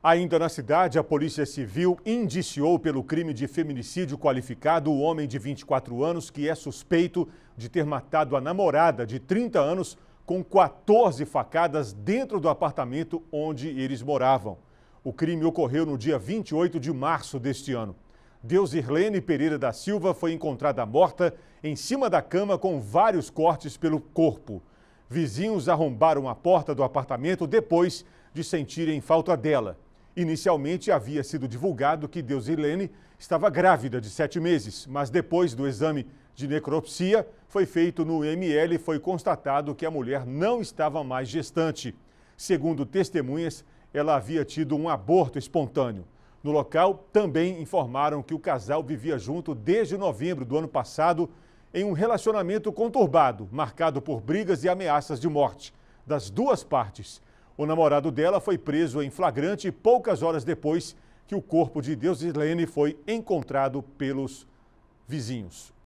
Ainda na cidade, a Polícia Civil indiciou pelo crime de feminicídio qualificado o homem de 24 anos que é suspeito de ter matado a namorada de 30 anos com 14 facadas dentro do apartamento onde eles moravam. O crime ocorreu no dia 28 de março deste ano. Deus Irlene Pereira da Silva foi encontrada morta em cima da cama com vários cortes pelo corpo. Vizinhos arrombaram a porta do apartamento depois de sentirem falta dela. Inicialmente havia sido divulgado que Deus Deusilene estava grávida de sete meses, mas depois do exame de necropsia foi feito no ML e foi constatado que a mulher não estava mais gestante. Segundo testemunhas, ela havia tido um aborto espontâneo. No local, também informaram que o casal vivia junto desde novembro do ano passado em um relacionamento conturbado, marcado por brigas e ameaças de morte das duas partes. O namorado dela foi preso em flagrante poucas horas depois que o corpo de Deus Deusilene foi encontrado pelos vizinhos.